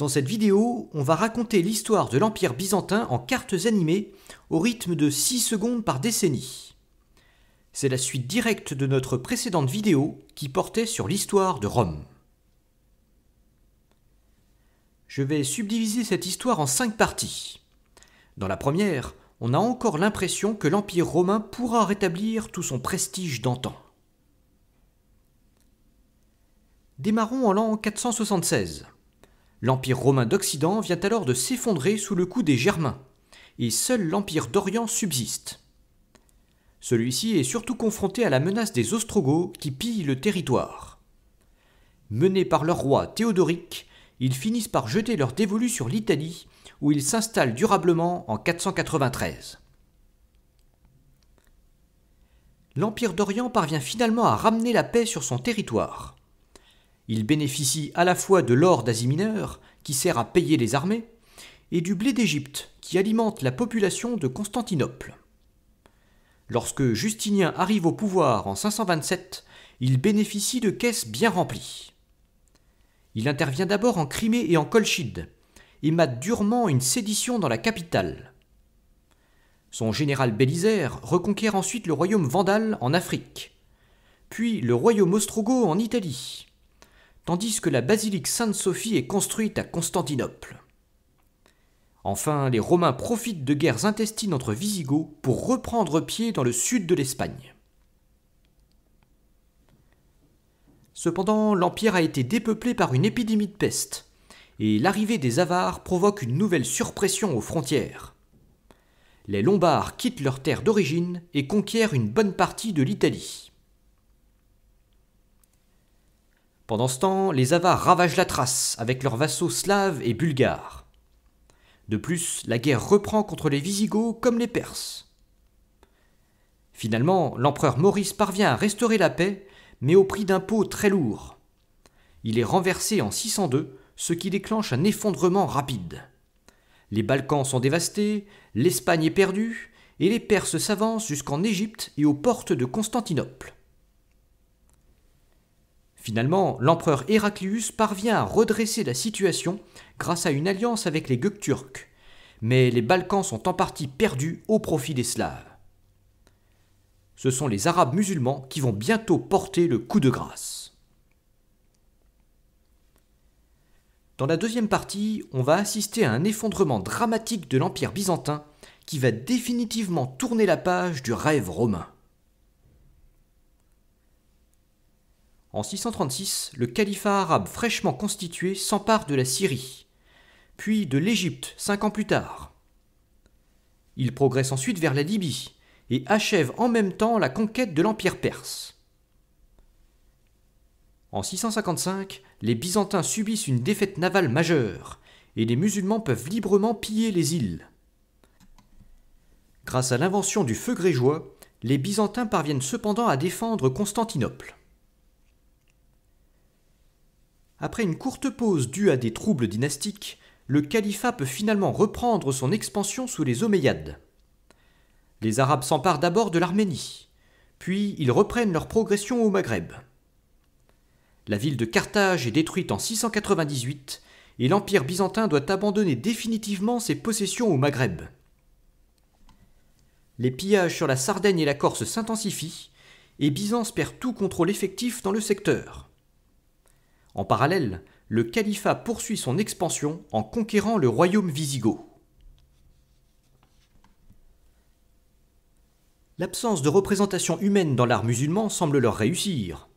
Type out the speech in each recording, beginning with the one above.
Dans cette vidéo, on va raconter l'histoire de l'Empire byzantin en cartes animées au rythme de 6 secondes par décennie. C'est la suite directe de notre précédente vidéo qui portait sur l'histoire de Rome. Je vais subdiviser cette histoire en 5 parties. Dans la première, on a encore l'impression que l'Empire romain pourra rétablir tout son prestige d'antan. Démarrons en l'an 476. L'Empire romain d'Occident vient alors de s'effondrer sous le coup des Germains, et seul l'Empire d'Orient subsiste. Celui-ci est surtout confronté à la menace des Ostrogoths qui pillent le territoire. Menés par leur roi Théodoric, ils finissent par jeter leur dévolu sur l'Italie, où ils s'installent durablement en 493. L'Empire d'Orient parvient finalement à ramener la paix sur son territoire. Il bénéficie à la fois de l'or d'Asie mineure, qui sert à payer les armées, et du blé d'Égypte, qui alimente la population de Constantinople. Lorsque Justinien arrive au pouvoir en 527, il bénéficie de caisses bien remplies. Il intervient d'abord en Crimée et en Colchide, et mate durement une sédition dans la capitale. Son général Bélisaire reconquiert ensuite le royaume vandale en Afrique, puis le royaume ostrogoth en Italie, tandis que la basilique Sainte-Sophie est construite à Constantinople. Enfin, les Romains profitent de guerres intestines entre Visigoths pour reprendre pied dans le sud de l'Espagne. Cependant, l'Empire a été dépeuplé par une épidémie de peste, et l'arrivée des Avars provoque une nouvelle surpression aux frontières. Les Lombards quittent leur terre d'origine et conquièrent une bonne partie de l'Italie. Pendant ce temps, les Avars ravagent la Thrace avec leurs vassaux slaves et bulgares. De plus, la guerre reprend contre les Visigoths comme les Perses. Finalement, l'empereur Maurice parvient à restaurer la paix, mais au prix d'impôts très lourds. Il est renversé en 602, ce qui déclenche un effondrement rapide. Les Balkans sont dévastés, l'Espagne est perdue, et les Perses s'avancent jusqu'en Égypte et aux portes de Constantinople. Finalement, l'empereur Héraclius parvient à redresser la situation grâce à une alliance avec les Gueux turcs, mais les Balkans sont en partie perdus au profit des Slaves. Ce sont les Arabes musulmans qui vont bientôt porter le coup de grâce. Dans la deuxième partie, on va assister à un effondrement dramatique de l'Empire byzantin qui va définitivement tourner la page du rêve romain. En 636, le califat arabe fraîchement constitué s'empare de la Syrie, puis de l'Égypte cinq ans plus tard. Il progresse ensuite vers la Libye et achève en même temps la conquête de l'Empire perse. En 655, les Byzantins subissent une défaite navale majeure et les musulmans peuvent librement piller les îles. Grâce à l'invention du feu grégeois, les Byzantins parviennent cependant à défendre Constantinople. Après une courte pause due à des troubles dynastiques, le califat peut finalement reprendre son expansion sous les Omeyyades. Les Arabes s'emparent d'abord de l'Arménie, puis ils reprennent leur progression au Maghreb. La ville de Carthage est détruite en 698 et l'Empire byzantin doit abandonner définitivement ses possessions au Maghreb. Les pillages sur la Sardaigne et la Corse s'intensifient et Byzance perd tout contrôle effectif dans le secteur. En parallèle, le califat poursuit son expansion en conquérant le royaume wisigoth. L'absence de représentation humaine dans l'art musulman semble leur réussir,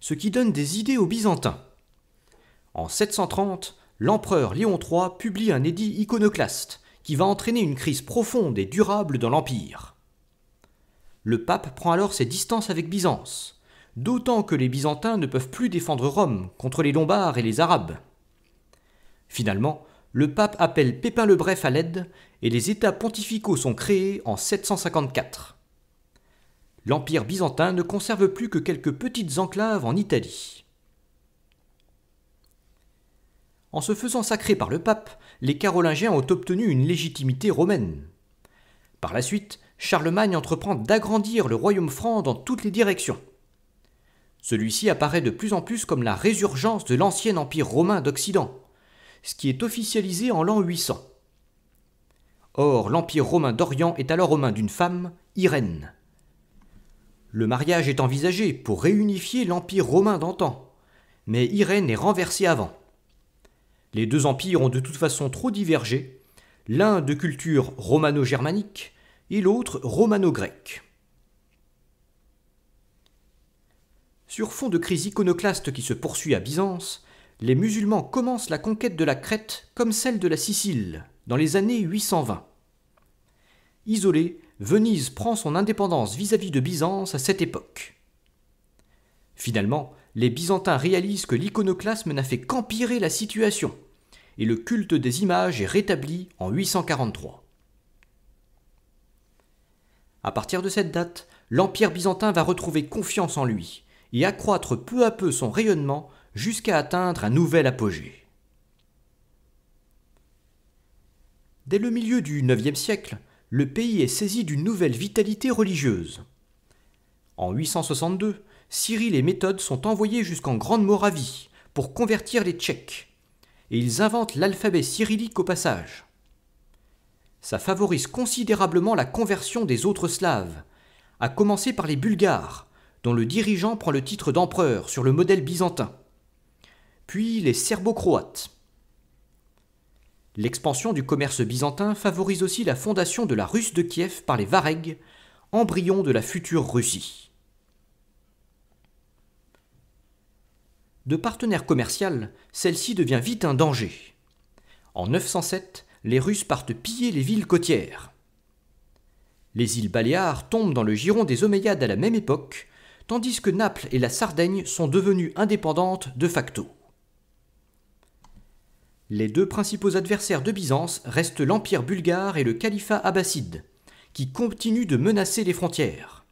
ce qui donne des idées aux Byzantins. En 730, l'empereur Léon III publie un édit iconoclaste qui va entraîner une crise profonde et durable dans l'Empire. Le pape prend alors ses distances avec Byzance, d'autant que les Byzantins ne peuvent plus défendre Rome contre les Lombards et les Arabes. Finalement, le pape appelle Pépin le Bref à l'aide et les États pontificaux sont créés en 754. L'Empire byzantin ne conserve plus que quelques petites enclaves en Italie. En se faisant sacrer par le pape, les Carolingiens ont obtenu une légitimité romaine. Par la suite, Charlemagne entreprend d'agrandir le royaume franc dans toutes les directions. Celui-ci apparaît de plus en plus comme la résurgence de l'ancien empire romain d'Occident, ce qui est officialisé en l'an 800. Or, l'empire romain d'Orient est alors aux mains d'une femme, Irène. Le mariage est envisagé pour réunifier l'empire romain d'antan, mais Irène est renversée avant. Les deux empires ont de toute façon trop divergé, l'un de culture romano-germanique et l'autre romano-grecque. Sur fond de crise iconoclaste qui se poursuit à Byzance, les musulmans commencent la conquête de la Crète comme celle de la Sicile, dans les années 820. Isolée, Venise prend son indépendance vis-à-vis de Byzance à cette époque. Finalement, les Byzantins réalisent que l'iconoclasme n'a fait qu'empirer la situation, et le culte des images est rétabli en 843. À partir de cette date, l'Empire byzantin va retrouver confiance en lui, et accroître peu à peu son rayonnement jusqu'à atteindre un nouvel apogée. Dès le milieu du IXe siècle, le pays est saisi d'une nouvelle vitalité religieuse. En 862, Cyril et Méthode sont envoyés jusqu'en Grande Moravie pour convertir les Tchèques, et ils inventent l'alphabet cyrillique au passage. Ça favorise considérablement la conversion des autres Slaves, à commencer par les Bulgares, dont le dirigeant prend le titre d'empereur sur le modèle byzantin, puis les serbo-croates. L'expansion du commerce byzantin favorise aussi la fondation de la Russe de Kiev par les Varegs, embryon de la future Russie. De partenaire commercial, celle-ci devient vite un danger. En 907, les Russes partent piller les villes côtières. Les îles Baléares tombent dans le giron des Omeyyades à la même époque, tandis que Naples et la Sardaigne sont devenues indépendantes de facto. Les deux principaux adversaires de Byzance restent l'Empire bulgare et le califat abbasside, qui continuent de menacer les frontières.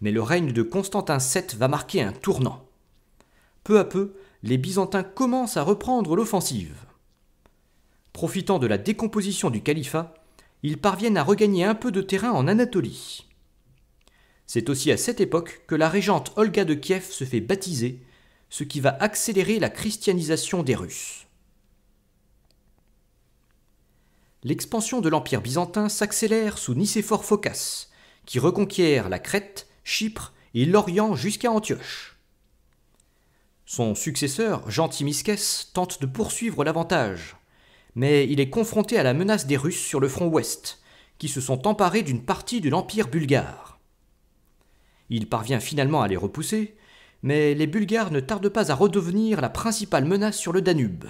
Mais le règne de Constantin VII va marquer un tournant. Peu à peu, les Byzantins commencent à reprendre l'offensive. Profitant de la décomposition du califat, ils parviennent à regagner un peu de terrain en Anatolie. C'est aussi à cette époque que la régente Olga de Kiev se fait baptiser, ce qui va accélérer la christianisation des Russes. L'expansion de l'Empire byzantin s'accélère sous Nicéphore Phocas, qui reconquiert la Crète, Chypre et l'Orient jusqu'à Antioche. Son successeur, Jean tente de poursuivre l'avantage, mais il est confronté à la menace des Russes sur le front ouest, qui se sont emparés d'une partie de l'Empire bulgare. Il parvient finalement à les repousser, mais les Bulgares ne tardent pas à redevenir la principale menace sur le Danube.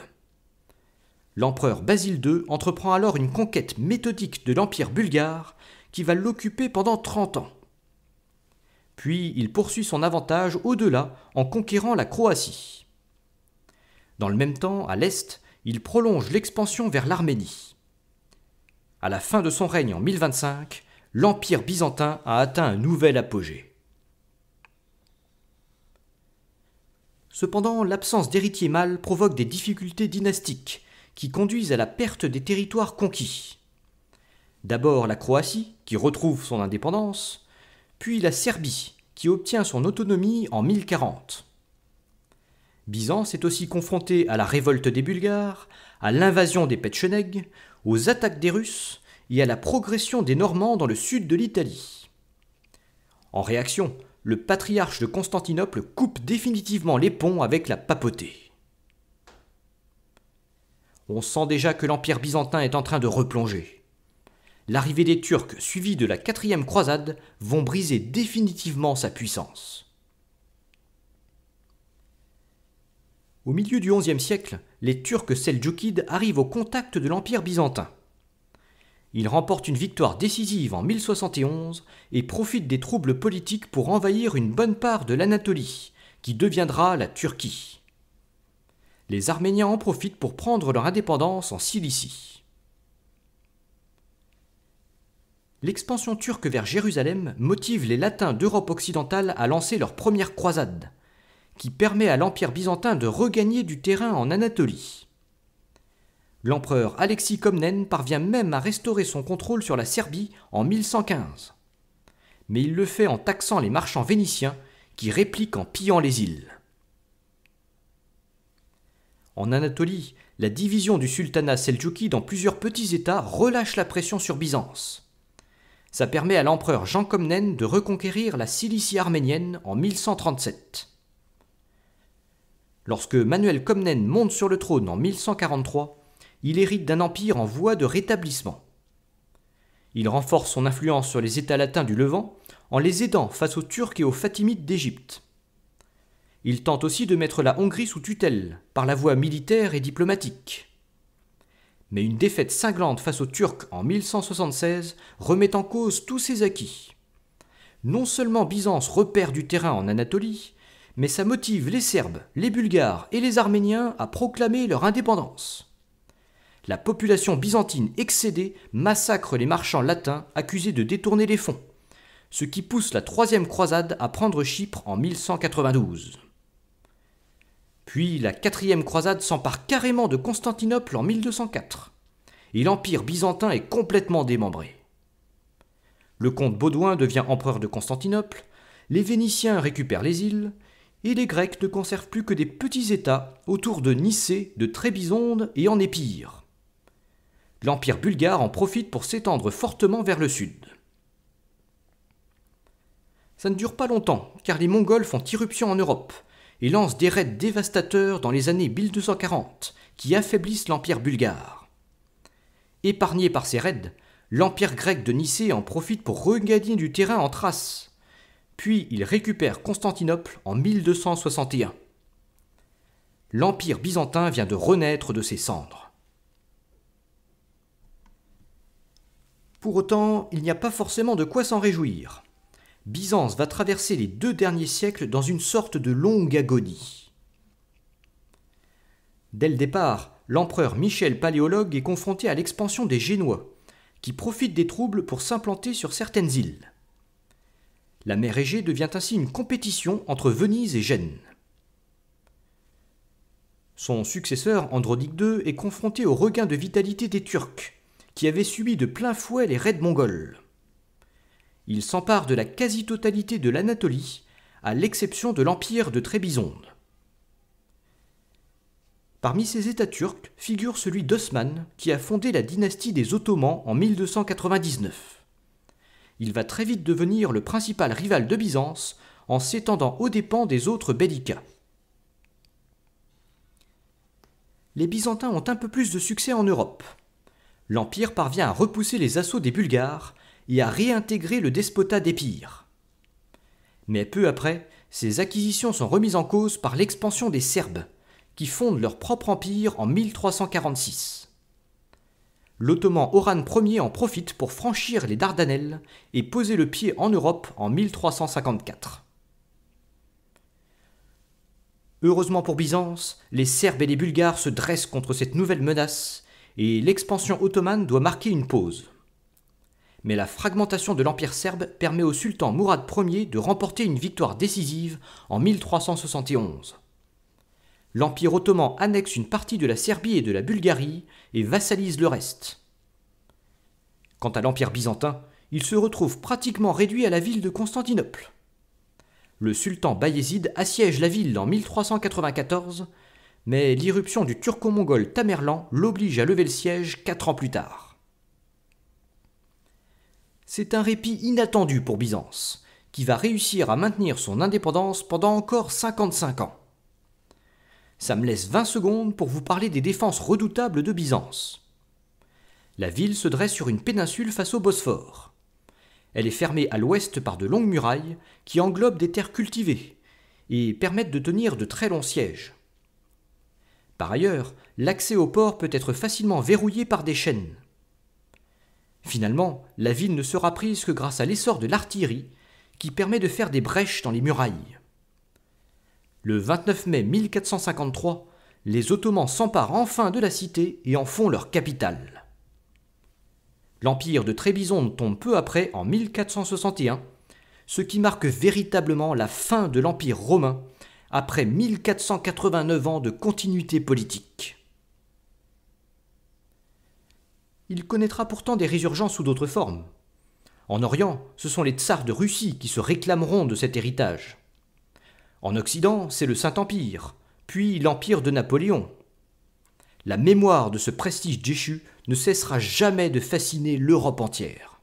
L'empereur Basile II entreprend alors une conquête méthodique de l'Empire bulgare qui va l'occuper pendant 30 ans. Puis il poursuit son avantage au-delà en conquérant la Croatie. Dans le même temps, à l'est, il prolonge l'expansion vers l'Arménie. À la fin de son règne en 1025, l'Empire byzantin a atteint un nouvel apogée. Cependant, l'absence d'héritiers mâles provoque des difficultés dynastiques qui conduisent à la perte des territoires conquis. D'abord la Croatie, qui retrouve son indépendance, puis la Serbie, qui obtient son autonomie en 1040. Byzance est aussi confronté à la révolte des Bulgares, à l'invasion des Petchenegs, aux attaques des Russes et à la progression des Normands dans le sud de l'Italie. En réaction, le patriarche de Constantinople coupe définitivement les ponts avec la papauté. On sent déjà que l'Empire byzantin est en train de replonger. L'arrivée des Turcs suivie de la quatrième croisade vont briser définitivement sa puissance. Au milieu du XIe siècle, les Turcs seldjoukides arrivent au contact de l'Empire byzantin. Il remporte une victoire décisive en 1071 et profite des troubles politiques pour envahir une bonne part de l'Anatolie, qui deviendra la Turquie. Les Arméniens en profitent pour prendre leur indépendance en Cilicie. L'expansion turque vers Jérusalem motive les Latins d'Europe occidentale à lancer leur première croisade, qui permet à l'Empire byzantin de regagner du terrain en Anatolie. L'empereur Alexis Komnen parvient même à restaurer son contrôle sur la Serbie en 1115. Mais il le fait en taxant les marchands vénitiens qui répliquent en pillant les îles. En Anatolie, la division du sultanat seldjouki dans plusieurs petits États relâche la pression sur Byzance. Ça permet à l'empereur Jean Komnen de reconquérir la Cilicie arménienne en 1137. Lorsque Manuel Komnen monte sur le trône en 1143, il hérite d'un empire en voie de rétablissement. Il renforce son influence sur les États latins du Levant en les aidant face aux Turcs et aux Fatimides d'Égypte. Il tente aussi de mettre la Hongrie sous tutelle par la voie militaire et diplomatique. Mais une défaite cinglante face aux Turcs en 1176 remet en cause tous ses acquis. Non seulement Byzance repère du terrain en Anatolie, mais ça motive les Serbes, les Bulgares et les Arméniens à proclamer leur indépendance. La population byzantine excédée massacre les marchands latins accusés de détourner les fonds, ce qui pousse la troisième croisade à prendre Chypre en 1192. Puis la quatrième croisade s'empare carrément de Constantinople en 1204, et l'empire byzantin est complètement démembré. Le comte Baudouin devient empereur de Constantinople, les Vénitiens récupèrent les îles, et les Grecs ne conservent plus que des petits États autour de Nicée, de Trébizonde et en Épire. L'Empire bulgare en profite pour s'étendre fortement vers le sud. Ça ne dure pas longtemps, car les Mongols font irruption en Europe et lancent des raids dévastateurs dans les années 1240 qui affaiblissent l'Empire bulgare. Épargné par ces raids, l'Empire grec de Nicée en profite pour regagner du terrain en Thrace, puis il récupère Constantinople en 1261. L'Empire byzantin vient de renaître de ses cendres. Pour autant, il n'y a pas forcément de quoi s'en réjouir. Byzance va traverser les deux derniers siècles dans une sorte de longue agonie. Dès le départ, l'empereur Michel Paléologue est confronté à l'expansion des Génois, qui profitent des troubles pour s'implanter sur certaines îles. La mer Égée devient ainsi une compétition entre Venise et Gênes. Son successeur, Andronic II, est confronté au regain de vitalité des Turcs, qui avait subi de plein fouet les raids mongols. Il s'empare de la quasi-totalité de l'Anatolie, à l'exception de l'empire de Trébizonde. Parmi ces États turcs figure celui d'Osman, qui a fondé la dynastie des Ottomans en 1299. Il va très vite devenir le principal rival de Byzance en s'étendant aux dépens des autres bellicats. Les Byzantins ont un peu plus de succès en Europe l'Empire parvient à repousser les assauts des Bulgares et à réintégrer le despotat d'Épire. Mais peu après, ces acquisitions sont remises en cause par l'expansion des Serbes, qui fondent leur propre empire en 1346. L'Ottoman Oran Ier en profite pour franchir les Dardanelles et poser le pied en Europe en 1354. Heureusement pour Byzance, les Serbes et les Bulgares se dressent contre cette nouvelle menace et l'expansion ottomane doit marquer une pause. Mais la fragmentation de l'Empire serbe permet au sultan Mourad Ier de remporter une victoire décisive en 1371. L'Empire ottoman annexe une partie de la Serbie et de la Bulgarie et vassalise le reste. Quant à l'Empire byzantin, il se retrouve pratiquement réduit à la ville de Constantinople. Le sultan Bayezid assiège la ville en 1394 mais l'irruption du turco-mongol Tamerlan l'oblige à lever le siège quatre ans plus tard. C'est un répit inattendu pour Byzance, qui va réussir à maintenir son indépendance pendant encore 55 ans. Ça me laisse 20 secondes pour vous parler des défenses redoutables de Byzance. La ville se dresse sur une péninsule face au Bosphore. Elle est fermée à l'ouest par de longues murailles qui englobent des terres cultivées et permettent de tenir de très longs sièges. Par ailleurs, l'accès au port peut être facilement verrouillé par des chaînes. Finalement, la ville ne sera prise que grâce à l'essor de l'artillerie, qui permet de faire des brèches dans les murailles. Le 29 mai 1453, les Ottomans s'emparent enfin de la cité et en font leur capitale. L'empire de Trébizonde tombe peu après en 1461, ce qui marque véritablement la fin de l'empire romain après 1489 ans de continuité politique. Il connaîtra pourtant des résurgences sous d'autres formes. En Orient, ce sont les tsars de Russie qui se réclameront de cet héritage. En Occident, c'est le Saint-Empire, puis l'Empire de Napoléon. La mémoire de ce prestige déchu ne cessera jamais de fasciner l'Europe entière.